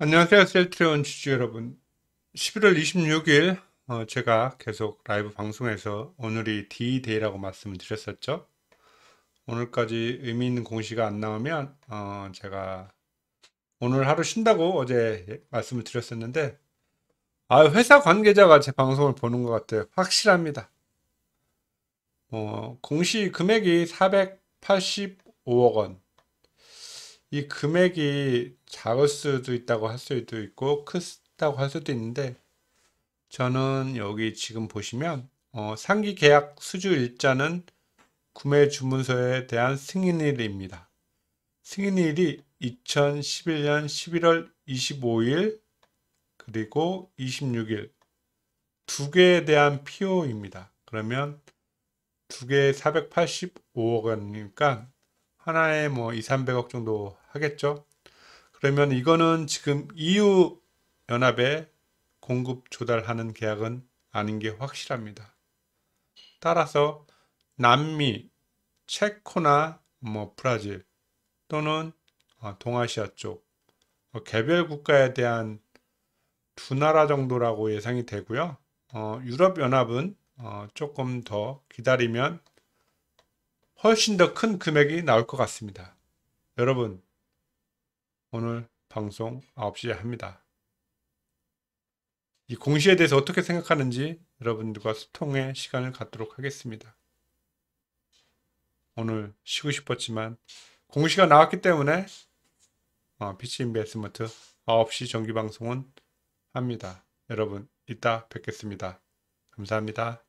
안녕하세요. 셀트리온 취주 여러분. 11월 26일 어, 제가 계속 라이브 방송에서 오늘이 D-Day라고 말씀을 드렸었죠. 오늘까지 의미 있는 공시가 안 나오면 어, 제가 오늘 하루 쉰다고 어제 예, 말씀을 드렸었는데 아, 회사 관계자가 제 방송을 보는 것 같아요. 확실합니다. 어, 공시 금액이 485억 원. 이 금액이 작을 수도 있다고 할 수도 있고 크다고 할 수도 있는데 저는 여기 지금 보시면 어, 상기 계약 수주 일자는 구매 주문서에 대한 승인일입니다. 승인일이 2011년 11월 25일 그리고 26일 두 개에 대한 PO입니다. 그러면 두 개에 485억 원이니까 하나에 뭐 2, 300억 정도 하겠죠. 그러면 이거는 지금 EU 연합에 공급 조달하는 계약은 아닌 게 확실합니다. 따라서 남미, 체코나 뭐 브라질 또는 어, 동아시아 쪽 뭐 개별 국가에 대한 두 나라 정도라고 예상이 되고요. 어, 유럽연합은 어, 조금 더 기다리면 훨씬 더 큰 금액이 나올 것 같습니다. 여러분, 오늘 방송 9시에 합니다. 이 공시에 대해서 어떻게 생각하는지 여러분들과 소통의 시간을 갖도록 하겠습니다. 오늘 쉬고 싶었지만 공시가 나왔기 때문에 피치 어, 인베스먼트 9시 정기 방송은 합니다. 여러분 이따 뵙겠습니다. 감사합니다.